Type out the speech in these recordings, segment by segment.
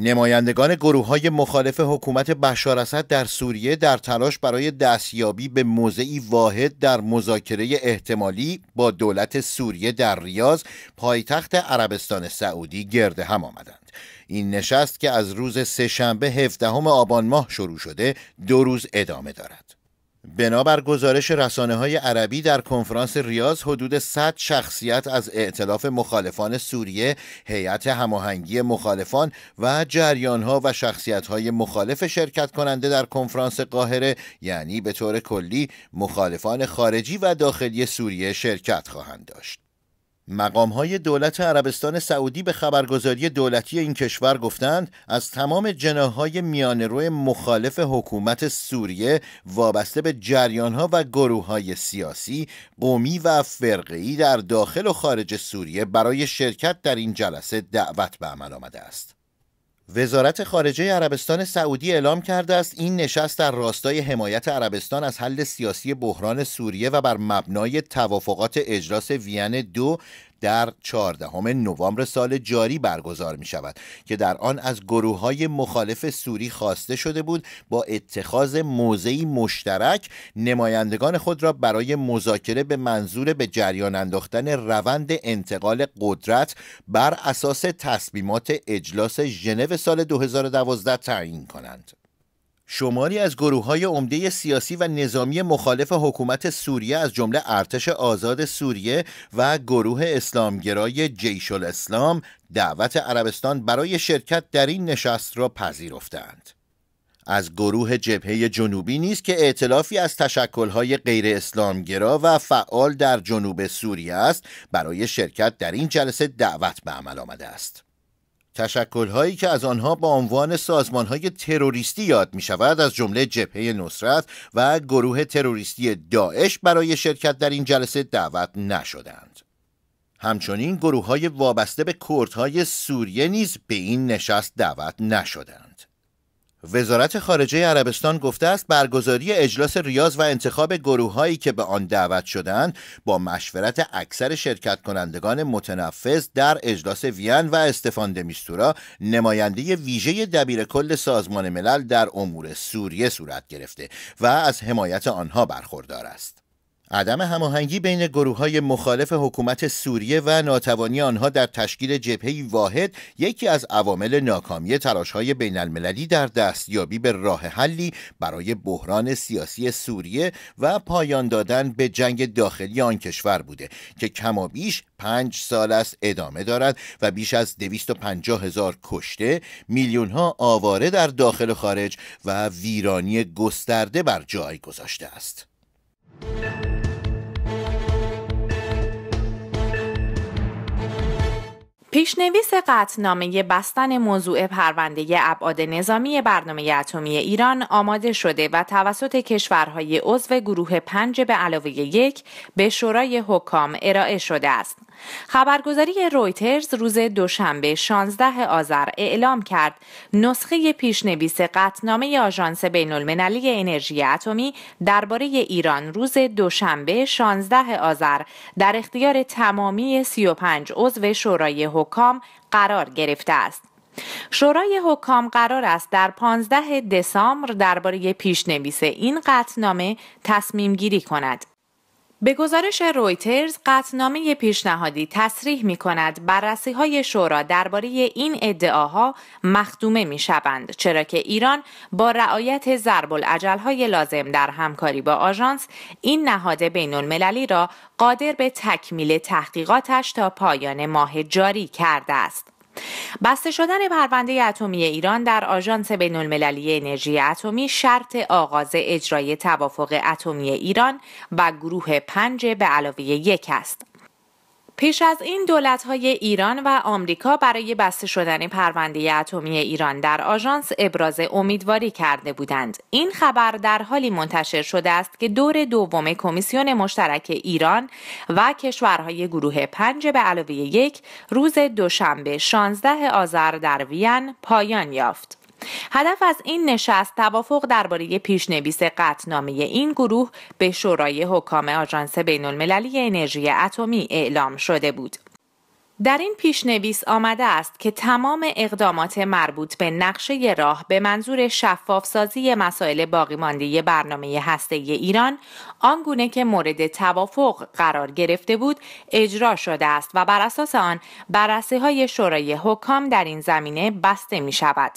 نمایندگان گروه های مخالف حکومت بشار اسد در سوریه در تلاش برای دستیابی به موضعی واحد در مذاکره احتمالی با دولت سوریه در ریاض پایتخت عربستان سعودی گرد هم آمدند این نشست که از روز سهشنبه 17 آبان ماه شروع شده دو روز ادامه دارد بنابر گزارش رسانه های عربی در کنفرانس ریاض حدود 100 شخصیت از ائتلاف مخالفان سوریه، هیئت هماهنگی مخالفان و جریان ها و شخصیت های مخالف شرکت کننده در کنفرانس قاهره یعنی به طور کلی مخالفان خارجی و داخلی سوریه شرکت خواهند داشت. مقام های دولت عربستان سعودی به خبرگزاری دولتی این کشور گفتند از تمام جناهای میان روی مخالف حکومت سوریه وابسته به جریان ها و گروه های سیاسی قومی و فرقی در داخل و خارج سوریه برای شرکت در این جلسه دعوت به عمل آمده است. وزارت خارجه عربستان سعودی اعلام کرده است این نشست در راستای حمایت عربستان از حل سیاسی بحران سوریه و بر مبنای توافقات اجلاس وین دو در 14 نوامبر سال جاری برگزار می شود که در آن از گروه های مخالف سوری خواسته شده بود با اتخاذ موضعی مشترک نمایندگان خود را برای مذاکره به منظور به جریان انداختن روند انتقال قدرت بر اساس تصمیمات اجلاس ژنو سال 2012 تعیین کنند. شماری از گروه های عمده سیاسی و نظامی مخالف حکومت سوریه از جمله ارتش آزاد سوریه و گروه اسلامگرای جیش الاسلام دعوت عربستان برای شرکت در این نشست را پذیرفتند. از گروه جبهه جنوبی نیست که اعتلافی از تشکلهای غیر اسلامگرا و فعال در جنوب سوریه است برای شرکت در این جلسه دعوت به عمل آمده است. تشکلهایی که از آنها با عنوان سازمانهای تروریستی یاد می شود از جمله جبهه نصرت و گروه تروریستی داعش برای شرکت در این جلسه دعوت نشدند. همچنین گروه های وابسته به کردهای سوریه نیز به این نشست دعوت نشدند. وزارت خارجه عربستان گفته است برگزاری اجلاس ریاض و انتخاب گروه هایی که به آن دعوت شدند با مشورت اکثر شرکت کنندگان متنفذ در اجلاس وین و استفان دمیستورا نماینده ویژه دبیر کل سازمان ملل در امور سوریه صورت گرفته و از حمایت آنها برخوردار است. عدم هماهنگی بین گروه های مخالف حکومت سوریه و ناتوانی آنها در تشکیل جبهه واحد یکی از عوامل ناکامی تلاش های بین المللی در دستیابی به راه حلی برای بحران سیاسی سوریه و پایان دادن به جنگ داخلی آن کشور بوده که کما بیش پنج سال است ادامه دارد و بیش از 250 هزار کشته میلیون ها آواره در داخل و خارج و ویرانی گسترده بر جای گذاشته است. پیشنویس قطنامه بستن موضوع پرونده ابعاد نظامی برنامه اتمی ایران آماده شده و توسط کشورهای عضو گروه پنج به علاوه یک به شورای حکام ارائه شده است. خبرگزاری رویترز روز دوشنبه 16 آذر اعلام کرد نسخه پیشنویس قطنامه آژانس بینالمللی انرژی اتمی درباره ایران روز دوشنبه 16 آذر در اختیار تمامی 35 عضو شورای حکام قرار گرفته است. شورای حکام قرار است در 15 دسامبر درباره پیشنویس این قطنامه تصمیم گیری کند. به گزارش رویترز قطنامه پیشنهادی تصریح می کند بررسی های شورا درباره این ادعاها مخدومه می شوند چرا که ایران با رعایت ضرب های لازم در همکاری با آژانس این نهاد بین المللی را قادر به تکمیل تحقیقاتش تا پایان ماه جاری کرده است. بسته شدن پرونده اتمی ایران در آژانس المللی انرژی اتمی شرط آغاز اجرای توافق اتمی ایران و گروه پنج به علاوه یک است پیش از این های ایران و آمریکا برای بسته شدن پرونده اتمی ایران در آژانس ابراز امیدواری کرده بودند. این خبر در حالی منتشر شده است که دور دوم کمیسیون مشترک ایران و کشورهای گروه پنج به علاوه یک روز دوشنبه 16 آذر در وین پایان یافت. هدف از این نشست توافق درباره پیشنویس قطنامه این گروه به شورای حکام آژانس بین المللی انرژی اتمی اعلام شده بود. در این پیشنویس آمده است که تمام اقدامات مربوط به نقشه راه به منظور سازی مسائل باقیمانده برنامه هسته ایران آنگونه که مورد توافق قرار گرفته بود اجرا شده است و بر اساس آن بررسی های شورای حکام در این زمینه بسته می شود.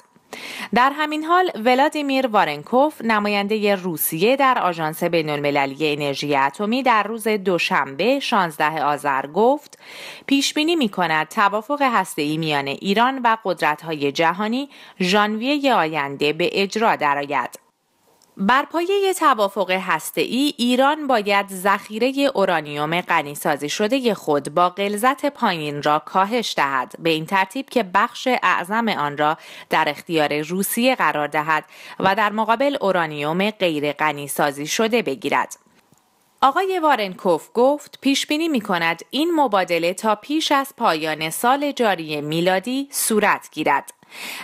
در همین حال ولادیمیر وارنکوف نماینده روسیه در آژانس بینالمللی انرژی اتمی در روز دوشنبه 16 آذر گفت پیش بینی می کند توافق هسته‌ای میان ایران و قدرت‌های جهانی ژانویه آینده به اجرا درآید بر پایه توافق ای، ایران باید ذخیره اورانیوم غنیسازی شده خود با غلظت پایین را کاهش دهد به این ترتیب که بخش اعظم آن را در اختیار روسیه قرار دهد و در مقابل اورانیوم غیر غنیسازی شده بگیرد آقای وارنکوف گفت پیش بینی می کند این مبادله تا پیش از پایان سال جاری میلادی صورت گیرد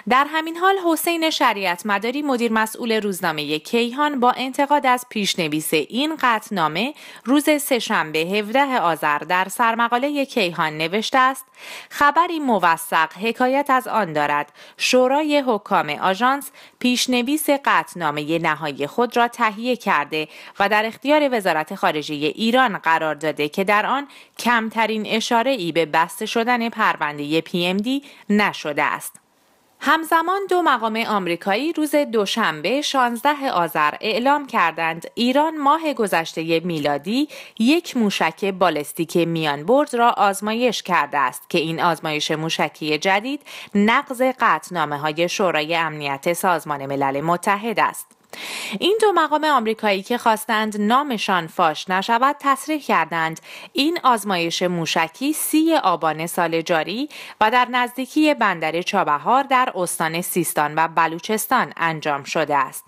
در همین حال حسین شریعت مداری مدیر مسئول روزنامه کیهان با انتقاد از پیشنویس این قطنامه روز سهشنبه 17 آذر در سرمقاله کیهان نوشته است خبری موثق حکایت از آن دارد شورای حکام آژانس پیشنویس قطنامه نهایی خود را تهیه کرده و در اختیار وزارت خارجه ایران قرار داده که در آن کمترین اشاره ای به بسته شدن پرونده پی ام دی نشده است. همزمان دو مقام آمریکایی روز دوشنبه 16 آذر اعلام کردند ایران ماه گذشته میلادی یک موشک بالستیک میان را آزمایش کرده است که این آزمایش موشکی جدید نقض قطنامه های شورای امنیت سازمان ملل متحد است. این دو مقام آمریکایی که خواستند نامشان فاش نشود تصریح کردند این آزمایش موشکی سی آبان سال جاری و در نزدیکی بندر چابهار در استان سیستان و بلوچستان انجام شده است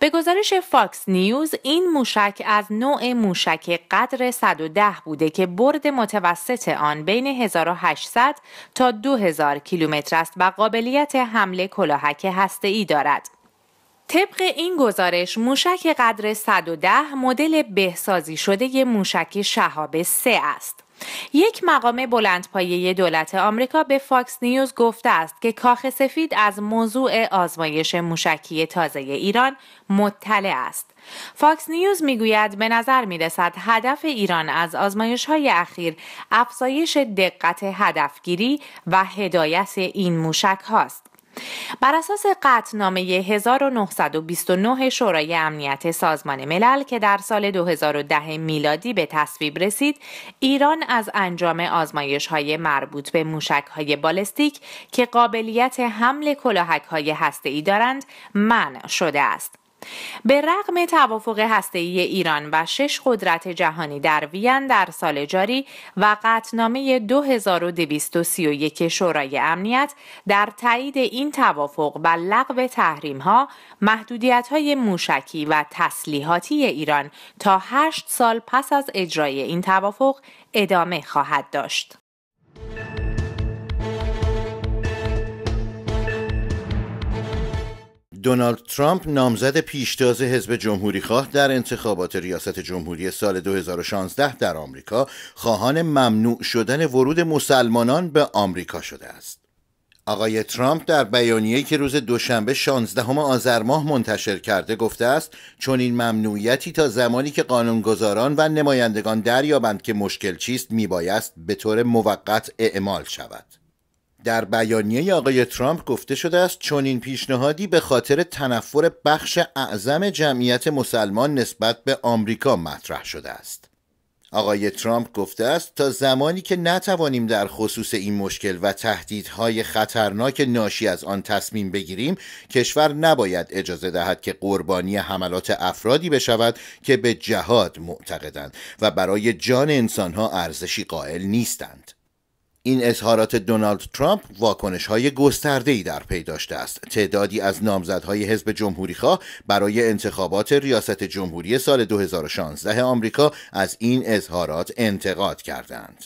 به گزارش فاکس نیوز این موشک از نوع موشک قدر 110 بوده که برد متوسط آن بین 1800 تا 2000 کیلومتر است و قابلیت حمله کلاهک هسته‌ای دارد. طبق این گزارش موشک قدر 110 مدل بهسازی شده موشک شهاب 3 است. یک مقام بلندپایه دولت آمریکا به فاکس نیوز گفته است که کاخ سفید از موضوع آزمایش موشکی تازه ایران مطلع است. فاکس نیوز میگوید به نظر می رسد هدف ایران از آزمایش های اخیر افزایش دقت هدفگیری و هدایت این موشک هاست. بر اساس قطنامه 1929 شورای امنیت سازمان ملل که در سال 2010 میلادی به تصویب رسید، ایران از انجام آزمایش های مربوط به موشک های بالستیک که قابلیت حمل کلاهک های ای دارند منع شده است. به رغم توافق هسته‌ای ایران و شش قدرت جهانی در وین در سال جاری و قطنامه 2231 شورای امنیت در تایید این توافق و لغو تحریم‌ها، محدودیت‌های موشکی و تسلیحاتی ایران تا هشت سال پس از اجرای این توافق ادامه خواهد داشت. دونالد ترامپ نامزد پیشتاز حزب جمهوری جمهوریخواه در انتخابات ریاست جمهوری سال 2016 در آمریکا خواهان ممنوع شدن ورود مسلمانان به آمریکا شده است. آقای ترامپ در بیانیه که روز دوشنبه 16 آذر ماه منتشر کرده گفته است چون این ممنوعیتی تا زمانی که قانونگذاران و نمایندگان دریابند که مشکل چیست میبایست به طور موقت اعمال شود. در بیانیه آقای ترامپ گفته شده است چون این پیشنهادی به خاطر تنفر بخش اعظم جمعیت مسلمان نسبت به آمریکا مطرح شده است. آقای ترامپ گفته است تا زمانی که نتوانیم در خصوص این مشکل و تهدیدهای خطرناک ناشی از آن تصمیم بگیریم کشور نباید اجازه دهد که قربانی حملات افرادی بشود که به جهاد معتقدند و برای جان انسانها ارزشی قائل نیستند این اظهارات دونالد ترامپ واکنش های گسترده ای در پی داشته است تعدادی از نامزدهای حزب جمهوری خواه برای انتخابات ریاست جمهوری سال 2016 آمریکا از این اظهارات انتقاد کردند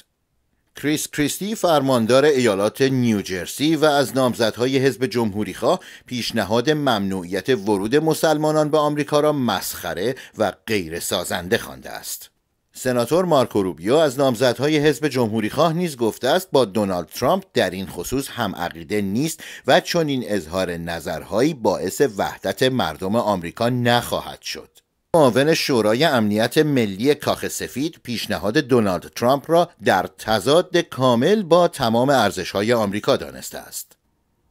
کریس کریستی فرماندار ایالات نیوجرسی و از نامزدهای حزب خواه پیشنهاد ممنوعیت ورود مسلمانان به آمریکا را مسخره و غیر سازنده خوانده است. سناتور مارکو روبیو از نامزدهای حزب جمهوریخواه نیز گفته است با دونالد ترامپ در این خصوص هم عقیده نیست و چنین اظهار نظرهایی باعث وحدت مردم آمریکا نخواهد شد. معاون شورای امنیت ملی کاخ سفید پیشنهاد دونالد ترامپ را در تضاد کامل با تمام ارزشهای آمریکا دانسته است.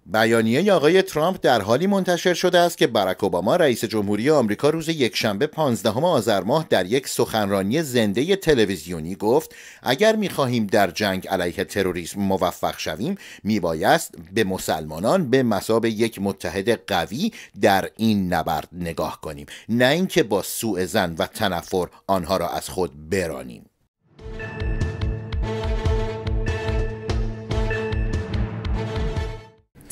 بیانیه آقای ترامپ در حالی منتشر شده است که براک اوباما رئیس جمهوری آمریکا روز یکشنبه 15 آذر ماه در یک سخنرانی زنده تلویزیونی گفت اگر میخواهیم در جنگ علیه تروریسم موفق شویم میبایست به مسلمانان به مساب یک متحد قوی در این نبرد نگاه کنیم نه اینکه با سوء زن و تنفر آنها را از خود برانیم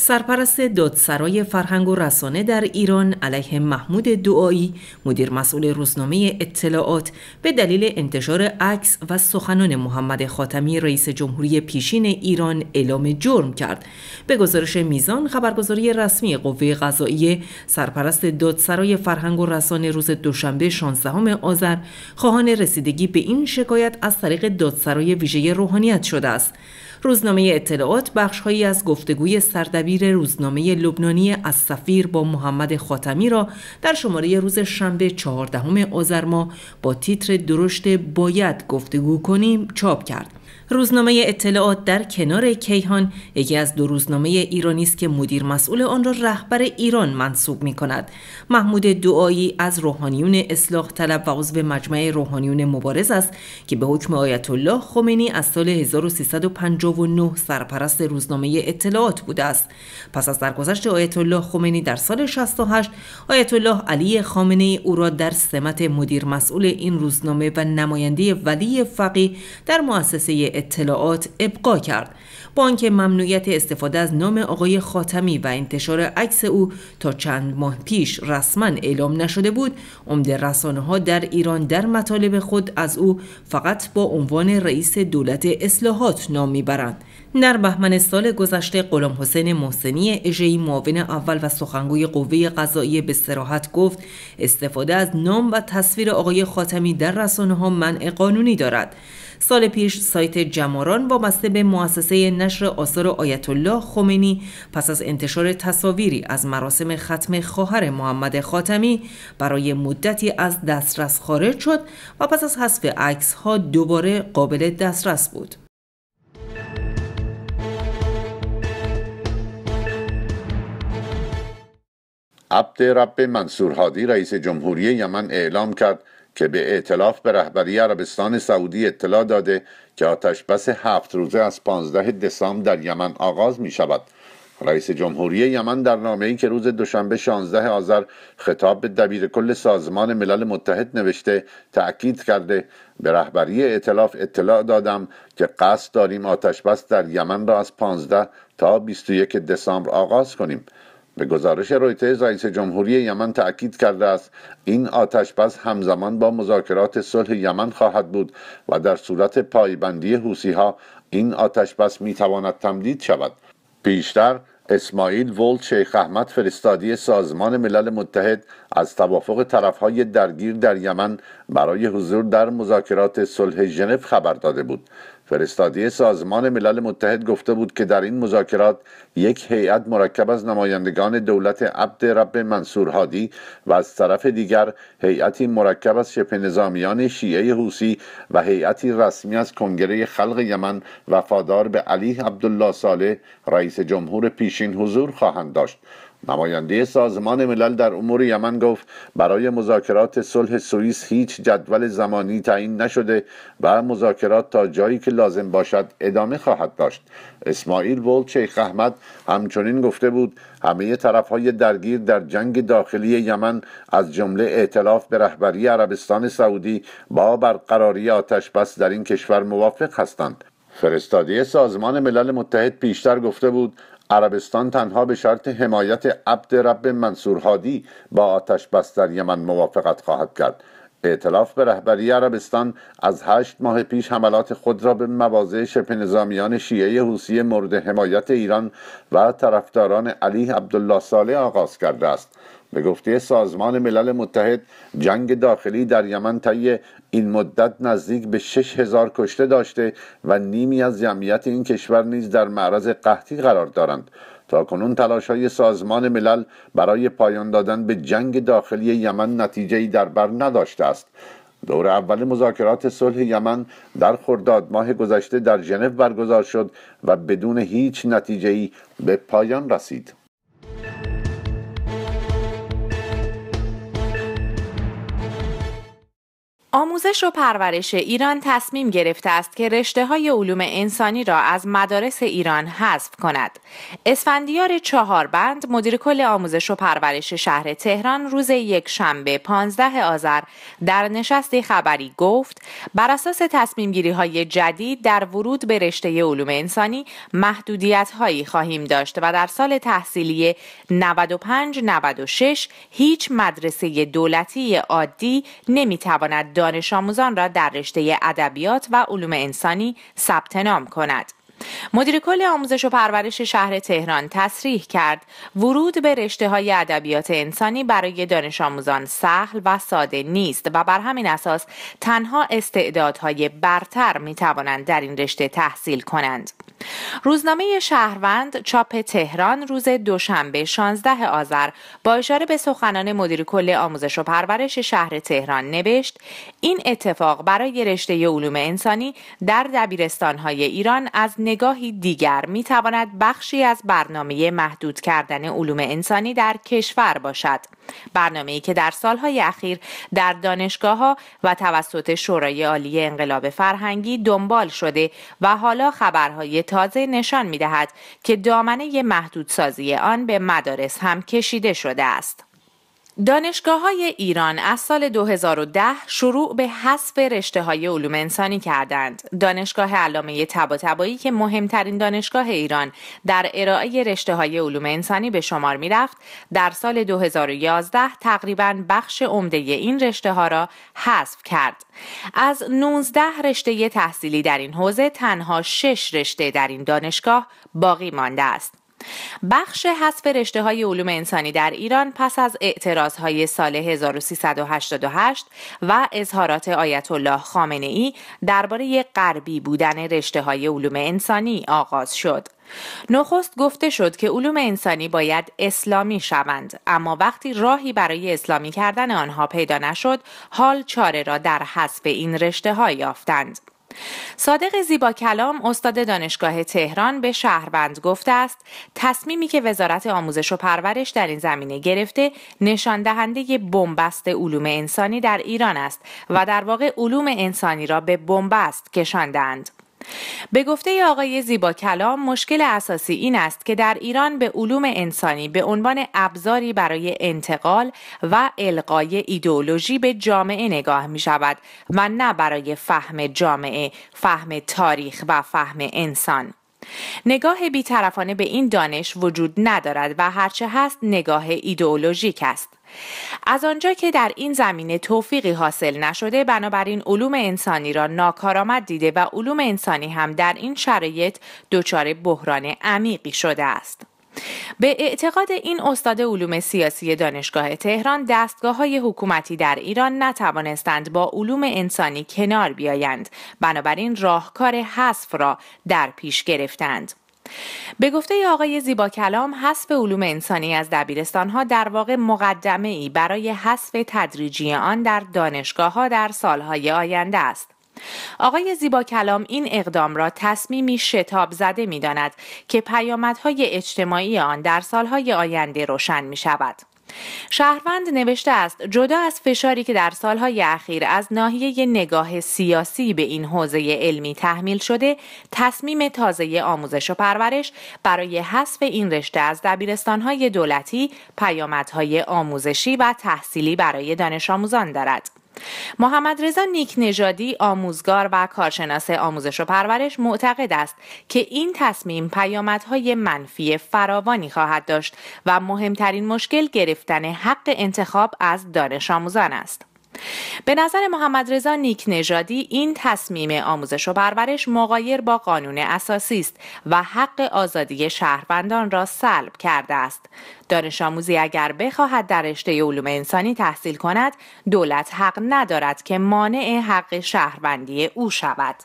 سرپرست دادسرای فرهنگ و رسانه در ایران علیه محمود دعایی مدیر مسئول روزنامه اطلاعات به دلیل انتشار عکس و سخنان محمد خاتمی رئیس جمهوری پیشین ایران اعلام جرم کرد به گزارش میزان خبرگزاری رسمی قوه قضاییه سرپرست دادسرای فرهنگ و رسانه روز دوشنبه 16 آذر خواهان رسیدگی به این شکایت از طریق دادسرای ویژه روحانیت شده است روزنامه اطلاعات بخشهایی از گفتگوی سردبیر دبیر روزنامه لبنانی از سفیر با محمد خاتمی را در شماره روز شنبه چهاردهم آذر با تیتر درشت باید گفتگو کنیم چاپ کرد روزنامه اطلاعات در کنار کیهان یکی از دو روزنامه ایرانی است که مدیر مسئول آن را رهبر ایران منصوب می کند. محمود دعایی از روحانیون اصلاح طلب و عضو مجمع روحانیون مبارز است که به حکم آیت الله خمینی از سال 1359 سرپرست روزنامه اطلاعات بوده است. پس از درگذشت آیت الله خمینی در سال 68 آیت الله علی خامنه او را در سمت مدیر مسئول این روزنامه و نماینده ولی فقی در مؤسسه اطلاعات ابقا کرد با ممنوعیت استفاده از نام آقای خاتمی و انتشار عکس او تا چند ماه پیش رسما اعلام نشده بود عمده رسانه ها در ایران در مطالب خود از او فقط با عنوان رئیس دولت اصلاحات نام میبرند در بهمن سال گذشته قلم حسین محسنی اژهای معاون اول و سخنگوی قوه قضایی به سراحت گفت استفاده از نام و تصویر آقای خاتمی در رسانه ها منع قانونی دارد سال پیش سایت جماران وابسته به مؤسسه نشر آثار آیت الله خمینی پس از انتشار تصاویری از مراسم ختم خواهر محمد خاتمی برای مدتی از دسترس خارج شد و پس از حذف عکس ها دوباره قابل دسترس بود. عبد رب منصور هادی رئیس جمهوری یمن اعلام کرد که به اعتلاف به رهبری عربستان سعودی اطلاع داده که آتش بس هفت روزه از 15 دسامبر در یمن آغاز می شود رئیس جمهوری یمن در نامه ای که روز دوشنبه 16 آذر خطاب به دبیر کل سازمان ملل متحد نوشته تأکید کرده به رهبری ائتلاف اطلاع دادم که قصد داریم آتش بس در یمن را از 15 تا 21 دسامبر آغاز کنیم به گزارش رویترز رئیس جمهوری یمن تأکید کرده است این آتش همزمان با مذاکرات صلح یمن خواهد بود و در صورت پایبندی حوسی ها این آتش بس می تمدید شود پیشتر اسماعیل ولد شیخ احمد فرستادی سازمان ملل متحد از توافق طرفهای درگیر در یمن برای حضور در مذاکرات صلح ژنو خبر داده بود فرستادی سازمان ملل متحد گفته بود که در این مذاکرات یک هیئت مرکب از نمایندگان دولت عبد رب منصور هادی و از طرف دیگر هیئتی مرکب از شبه نظامیان شیعه حوسی و هیئتی رسمی از کنگره خلق یمن وفادار به علی عبدالله صالح رئیس جمهور پیشین حضور خواهند داشت نماینده سازمان ملل در امور یمن گفت برای مذاکرات صلح سوئیس هیچ جدول زمانی تعیین نشده و مذاکرات تا جایی که لازم باشد ادامه خواهد داشت اسماعیل ولد شیخ احمد همچنین گفته بود همه طرفهای درگیر در جنگ داخلی یمن از جمله اعتلاف به رهبری عربستان سعودی با برقراری آتش بس در این کشور موافق هستند فرستادی سازمان ملل متحد پیشتر گفته بود عربستان تنها به شرط حمایت عبد رب منصور هادی با آتش بس در یمن موافقت خواهد کرد اعتلاف به رهبری عربستان از هشت ماه پیش حملات خود را به مواضع شبه نظامیان شیعه حوسی مورد حمایت ایران و طرفداران علی عبدالله صالح آغاز کرده است به گفته سازمان ملل متحد جنگ داخلی در یمن طی این مدت نزدیک به هزار کشته داشته و نیمی از جمعیت این کشور نیز در معرض قحطی قرار دارند تا کنون تلاش های سازمان ملل برای پایان دادن به جنگ داخلی یمن نتیجه در بر نداشته است دور اول مذاکرات صلح یمن در خرداد ماه گذشته در ژنو برگزار شد و بدون هیچ نتیجه‌ای به پایان رسید آموزش و پرورش ایران تصمیم گرفته است که رشته های علوم انسانی را از مدارس ایران حذف کند. اسفندیار چهار بند مدیر کل آموزش و پرورش شهر تهران روز یک شنبه 15 آذر در نشست خبری گفت بر اساس تصمیم گیری های جدید در ورود به رشته علوم انسانی محدودیت هایی خواهیم داشت و در سال تحصیلی 95 96 هیچ مدرسه دولتی عادی نمیتواند دانش آموزان را در رشته ادبیات و علوم انسانی ثبت نام کند. مدیر کل آموزش و پرورش شهر تهران تصریح کرد ورود به رشته های ادبیات انسانی برای دانش آموزان سهل و ساده نیست و بر همین اساس تنها استعدادهای برتر می توانند در این رشته تحصیل کنند. روزنامه شهروند چاپ تهران روز دوشنبه 16 آذر با اشاره به سخنان مدیر کل آموزش و پرورش شهر تهران نوشت این اتفاق برای رشته علوم انسانی در دبیرستانهای ایران از نگاهی دیگر می تواند بخشی از برنامه محدود کردن علوم انسانی در کشور باشد. برنامه‌ای که در سالهای اخیر در دانشگاه ها و توسط شورای عالی انقلاب فرهنگی دنبال شده و حالا خبرهای تازه نشان می دهد که دامنه محدودسازی آن به مدارس هم کشیده شده است. دانشگاه های ایران از سال 2010 شروع به حذف رشته های علوم انسانی کردند. دانشگاه علامه تبایی که مهمترین دانشگاه ایران در ارائه رشته های علوم انسانی به شمار می رفت، در سال 2011 تقریبا بخش عمده این رشته ها را حذف کرد. از 19 رشته تحصیلی در این حوزه تنها 6 رشته در این دانشگاه باقی مانده است. بخش حذف رشته های علوم انسانی در ایران پس از اعتراض های سال 1388 و اظهارات آیت الله خامنه ای درباره غربی بودن رشته های علوم انسانی آغاز شد. نخست گفته شد که علوم انسانی باید اسلامی شوند اما وقتی راهی برای اسلامی کردن آنها پیدا نشد حال چاره را در حذف این رشته یافتند صادق زیبا کلام استاد دانشگاه تهران به شهروند گفته است تصمیمی که وزارت آموزش و پرورش در این زمینه گرفته نشان دهنده بنبست علوم انسانی در ایران است و در واقع علوم انسانی را به بنبست کشاندند به گفته آقای زیبا کلام مشکل اساسی این است که در ایران به علوم انسانی به عنوان ابزاری برای انتقال و القای ایدئولوژی به جامعه نگاه می شود و نه برای فهم جامعه، فهم تاریخ و فهم انسان. نگاه بیطرفانه به این دانش وجود ندارد و هرچه هست نگاه ایدئولوژیک است. از آنجا که در این زمینه توفیقی حاصل نشده بنابراین علوم انسانی را ناکارآمد دیده و علوم انسانی هم در این شرایط دچار بحران عمیقی شده است به اعتقاد این استاد علوم سیاسی دانشگاه تهران دستگاه های حکومتی در ایران نتوانستند با علوم انسانی کنار بیایند بنابراین راهکار حذف را در پیش گرفتند به گفته آقای زیبا کلام حذف علوم انسانی از دبیرستانها در واقع مقدمه ای برای حذف تدریجی آن در دانشگاه ها در سالهای آینده است. آقای زیبا کلام این اقدام را تصمیمی شتاب زده می داند که پیامدهای اجتماعی آن در سالهای آینده روشن می شود. شهروند نوشته است جدا از فشاری که در سالهای اخیر از ناحیه نگاه سیاسی به این حوزه علمی تحمیل شده تصمیم تازه آموزش و پرورش برای حذف این رشته از دبیرستانهای دولتی پیامدهای آموزشی و تحصیلی برای دانش آموزان دارد محمد رضا نیک نژادی آموزگار و کارشناس آموزش و پرورش معتقد است که این تصمیم پیامدهای منفی فراوانی خواهد داشت و مهمترین مشکل گرفتن حق انتخاب از دانش آموزان است. به نظر محمد رضا نیک نژادی این تصمیم آموزش و پرورش مقایر با قانون اساسی است و حق آزادی شهروندان را سلب کرده است دانش آموزی اگر بخواهد در رشته علوم انسانی تحصیل کند دولت حق ندارد که مانع حق شهروندی او شود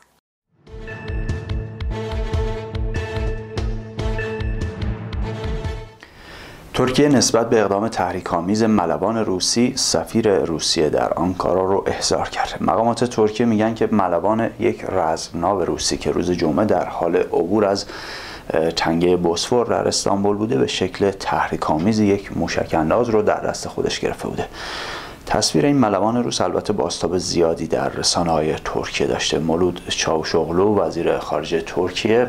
ترکیه نسبت به اقدام تحریک‌آمیز ملوان روسی سفیر روسیه در آنکارا رو احضار کرد. مقامات ترکیه میگن که ملوان یک رزمناو روسی که روز جمعه در حال عبور از تنگه بوسفور در استانبول بوده به شکل تحریک‌آمیز یک انداز رو در دست خودش گرفته بوده. تصویر این ملوان روس البته باستاب زیادی در رسانه‌های ترکیه داشته مولود چاوشوغلو وزیر خارجه ترکیه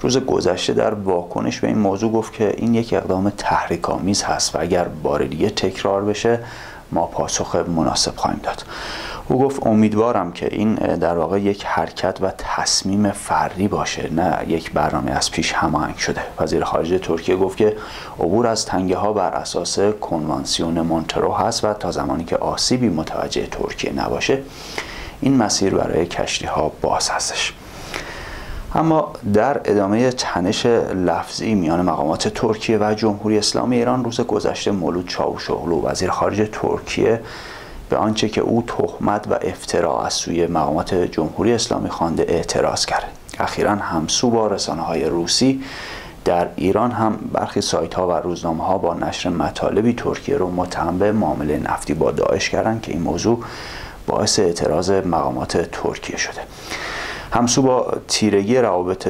روز گذشته در واکنش به این موضوع گفت که این یک اقدام تحریک‌آمیز هست و اگر بار دیگه تکرار بشه ما پاسخ مناسب خواهیم داد او گفت امیدوارم که این در واقع یک حرکت و تصمیم فردی باشه نه یک برنامه از پیش هماهنگ شده وزیر خارجه ترکیه گفت که عبور از تنگه ها بر اساس کنوانسیون مونترو هست و تا زمانی که آسیبی متوجه ترکیه نباشه این مسیر برای کشتی ها باز هستش اما در ادامه تنش لفظی میان مقامات ترکیه و جمهوری اسلامی ایران روز گذشته مولود چاوشوغلو وزیر خارجه ترکیه به آنچه که او تهمت و افترا از سوی مقامات جمهوری اسلامی خوانده اعتراض کرد اخیرا همسو با رسانه های روسی در ایران هم برخی سایت ها و روزنامه ها با نشر مطالبی ترکیه رو متهم به معامله نفتی با داعش کردند که این موضوع باعث اعتراض مقامات ترکیه شده همسو با تیرگی روابط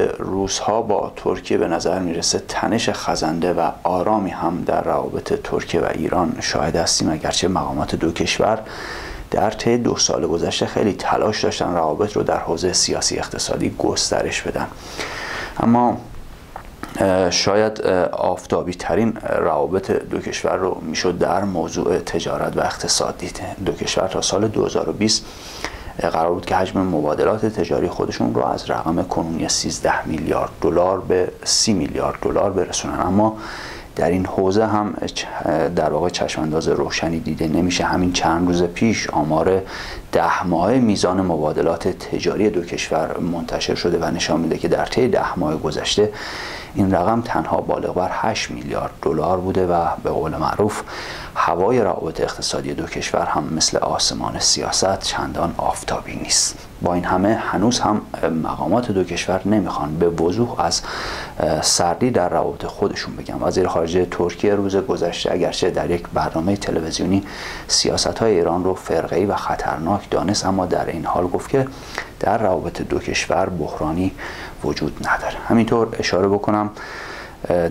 ها با ترکیه به نظر میرسه تنش خزنده و آرامی هم در روابط ترکیه و ایران شاهد هستیم اگرچه مقامات دو کشور در طی دو سال گذشته خیلی تلاش داشتن روابط رو در حوزه سیاسی اقتصادی گسترش بدن اما شاید آفتابی ترین روابط دو کشور رو میشد در موضوع تجارت و اقتصادی دو کشور تا سال 2020 قرار بود که حجم مبادلات تجاری خودشون رو از رقم کنونی 13 میلیارد دلار به 30 میلیارد دلار برسونن اما در این حوزه هم در واقع چشمانداز روشنی دیده نمیشه همین چند روز پیش آمار ده ماه میزان مبادلات تجاری دو کشور منتشر شده و نشان میده که در طی ده ماه گذشته این رقم تنها بالغ بر 8 میلیارد دلار بوده و به قول معروف هوای روابط اقتصادی دو کشور هم مثل آسمان سیاست چندان آفتابی نیست با این همه هنوز هم مقامات دو کشور نمیخوان به وضوح از سردی در روابط خودشون بگن وزیر خارجه ترکیه روز گذشته اگرچه در یک برنامه تلویزیونی سیاست های ایران رو فرقه و خطرناک دانست اما در این حال گفت که در روابط دو کشور بحرانی وجود نداره همینطور اشاره بکنم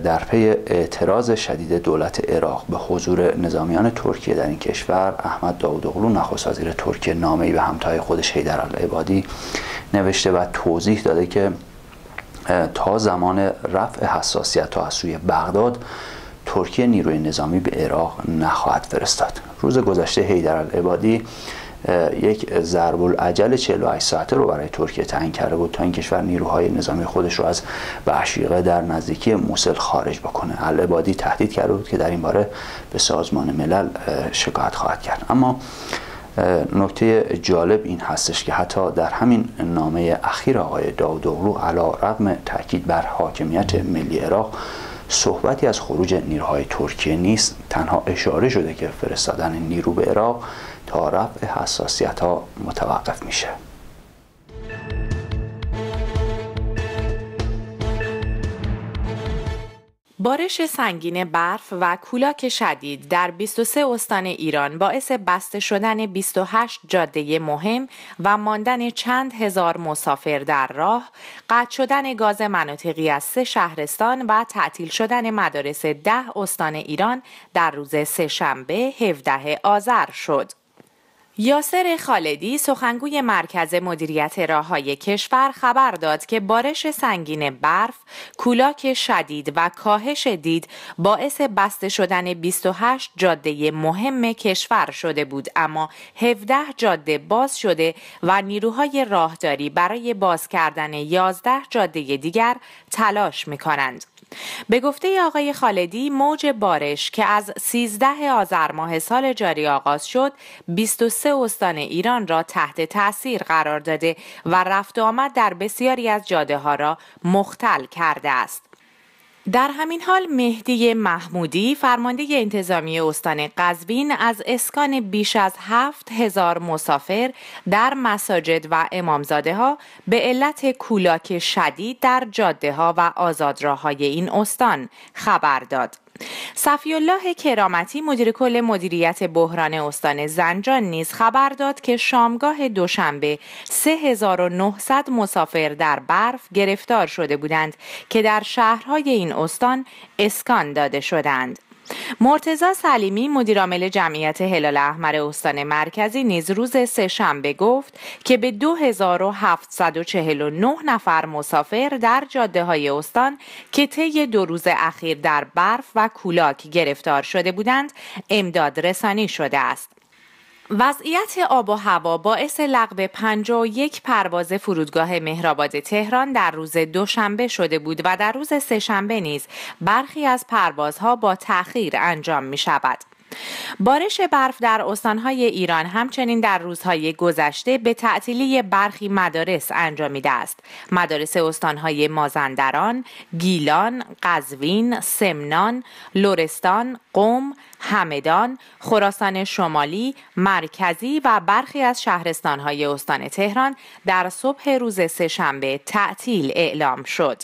در پی اعتراض شدید دولت عراق به حضور نظامیان ترکیه در این کشور احمد داود اغلو نخست وزیر ترکیه نامه‌ای به همتای خودش حیدر العبادی نوشته و توضیح داده که تا زمان رفع حساسیت و از سوی بغداد ترکیه نیروی نظامی به عراق نخواهد فرستاد روز گذشته حیدر العبادی یک ضرب العجل 48 ساعته رو برای ترکیه تعیین کرده بود تا این کشور نیروهای نظامی خودش رو از بحشیقه در نزدیکی موسل خارج بکنه العبادی تهدید کرده بود که در این باره به سازمان ملل شکایت خواهد کرد اما نکته جالب این هستش که حتی در همین نامه اخیر آقای اغلو علا رقم تاکید بر حاکمیت ملی عراق صحبتی از خروج نیروهای ترکیه نیست تنها اشاره شده که فرستادن نیرو به عراق تا رفع حساسیت ها متوقف میشه بارش سنگین برف و کولاک شدید در 23 استان ایران باعث بسته شدن 28 جاده مهم و ماندن چند هزار مسافر در راه، قطع شدن گاز مناطقی از سه شهرستان و تعطیل شدن مدارس ده استان ایران در روز سهشنبه 17 آذر شد. یاسر خالدی سخنگوی مرکز مدیریت راههای کشور خبر داد که بارش سنگین برف، کولاک شدید و کاهش دید باعث بسته شدن 28 جاده مهم کشور شده بود اما 17 جاده باز شده و نیروهای راهداری برای باز کردن 11 جاده دیگر تلاش می کنند. به گفته آقای خالدی موج بارش که از 13 آذر ماه سال جاری آغاز شد 23 سه استان ایران را تحت تاثیر قرار داده و رفت آمد در بسیاری از جاده ها را مختل کرده است. در همین حال مهدی محمودی فرمانده انتظامی استان قزوین از اسکان بیش از هفت هزار مسافر در مساجد و امامزاده ها به علت کولاک شدید در جاده ها و آزادراه های این استان خبر داد. صفی الله کرامتی مدیر کل مدیریت بحران استان زنجان نیز خبر داد که شامگاه دوشنبه 3900 مسافر در برف گرفتار شده بودند که در شهرهای این استان اسکان داده شدند. مرتزا سلیمی مدیرعامل جمعیت هلال احمر استان مرکزی نیز روز سه شنبه گفت که به 2749 نفر مسافر در جاده های استان که طی دو روز اخیر در برف و کولاک گرفتار شده بودند امداد رسانی شده است وضعیت آب و هوا باعث لغو یک پرواز فرودگاه مهرآباد تهران در روز دوشنبه شده بود و در روز سهشنبه نیز برخی از پروازها با تأخیر انجام می شود. بارش برف در استانهای ایران همچنین در روزهای گذشته به تعطیلی برخی مدارس انجامیده است مدارس استانهای مازندران گیلان قزوین سمنان لرستان قوم همدان، خراسان شمالی، مرکزی و برخی از شهرستانهای استان تهران در صبح روز سهشنبه تعطیل اعلام شد.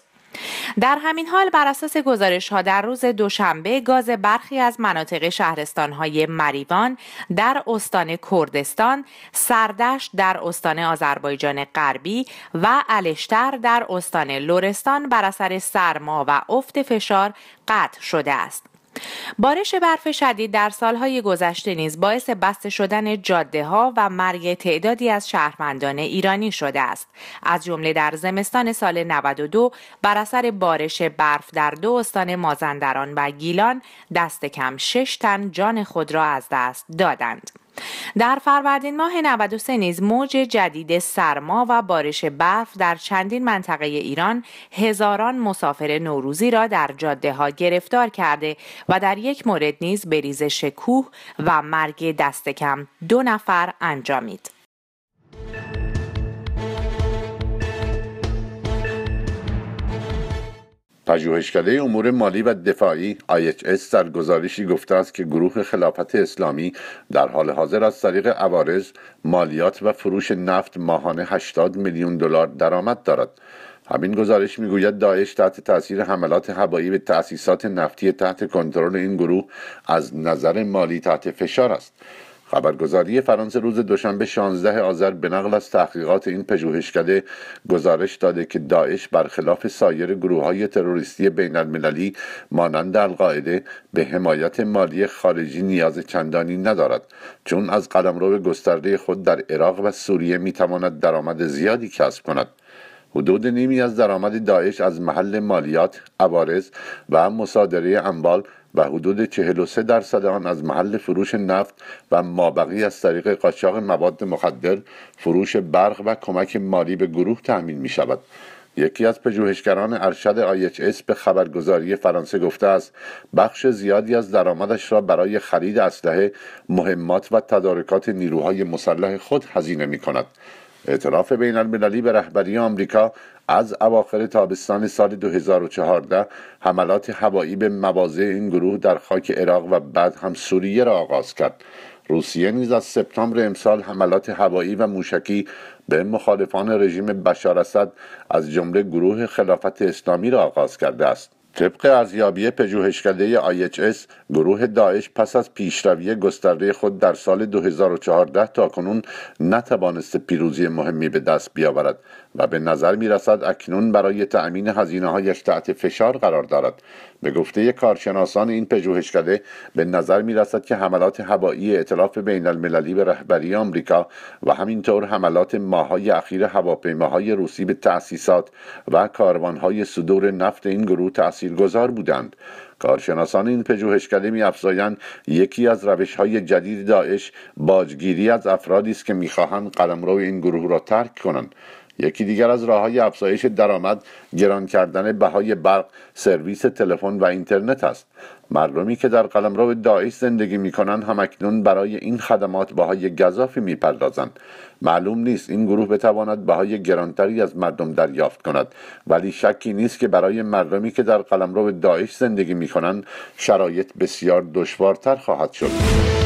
در همین حال بر اساس گزارش ها در روز دوشنبه گاز برخی از مناطق شهرستان های مریوان در استان کردستان، سردشت در استان آذربایجان غربی و الشتر در استان لرستان بر اثر سرما و افت فشار قطع شده است. بارش برف شدید در سالهای گذشته نیز باعث بسته شدن جاده ها و مرگ تعدادی از شهروندان ایرانی شده است از جمله در زمستان سال 92 بر اثر بارش برف در دو استان مازندران و گیلان دست کم شش تن جان خود را از دست دادند در فروردین ماه 93 نیز موج جدید سرما و بارش برف در چندین منطقه ایران هزاران مسافر نوروزی را در جاده ها گرفتار کرده و در یک مورد نیز بریزش کوه و مرگ دست کم دو نفر انجامید. پژوهشکده امور مالی و دفاعی IHS در گزارشی گفته است که گروه خلافت اسلامی در حال حاضر از طریق عوارض مالیات و فروش نفت ماهانه 80 میلیون دلار درآمد دارد همین گزارش میگوید داعش تحت تاثیر حملات هوایی به تأسیسات نفتی تحت کنترل این گروه از نظر مالی تحت فشار است خبرگزاری فرانسه روز دوشنبه 16 آذر به نقل از تحقیقات این پژوهشکده گزارش داده که داعش برخلاف سایر گروه های تروریستی بین المللی مانند القاعده به حمایت مالی خارجی نیاز چندانی ندارد چون از قلمرو گسترده خود در عراق و سوریه میتواند درآمد زیادی کسب کند حدود نیمی از درآمد داعش از محل مالیات عوارض و مصادره اموال و حدود 43 درصد آن از محل فروش نفت و مابقی از طریق قاچاق مواد مخدر فروش برق و کمک مالی به گروه تأمین می شود یکی از پژوهشگران ارشد IHS به خبرگزاری فرانسه گفته است بخش زیادی از درآمدش را برای خرید اسلحه مهمات و تدارکات نیروهای مسلح خود هزینه می کند اعتراف بین المللی به رهبری آمریکا از اواخر تابستان سال 2014 حملات هوایی به مواضع این گروه در خاک عراق و بعد هم سوریه را آغاز کرد روسیه نیز از سپتامبر امسال حملات هوایی و موشکی به مخالفان رژیم بشار اسد از جمله گروه خلافت اسلامی را آغاز کرده است طبق ارزیابی پژوهشکده IHS گروه داعش پس از پیشروی گسترده خود در سال 2014 تا کنون نتوانست پیروزی مهمی به دست بیاورد و به نظر می رسد اکنون برای تأمین هزینه هایش تحت فشار قرار دارد به گفته کارشناسان این پژوهشکده به نظر می رسد که حملات هوایی اطلاف بین المللی به رهبری آمریکا و همینطور حملات ماهای اخیر هواپیماهای روسی به تأسیسات و کاروانهای صدور نفت این گروه گذار بودند کارشناسان این پژوهشکده میافزایند یکی از روش های جدید داعش باجگیری از افرادی است که میخواهند قلمرو این گروه را ترک کنند یکی دیگر از راه های افزایش درآمد گران کردن بهای برق سرویس تلفن و اینترنت است مردمی که در قلمرو داعش زندگی هم اکنون برای این خدمات بهای گذافی میپردازند معلوم نیست این گروه بتواند بهای گرانتری از مردم دریافت کند ولی شکی نیست که برای مردمی که در قلمرو داعش زندگی میکنند شرایط بسیار دشوارتر خواهد شد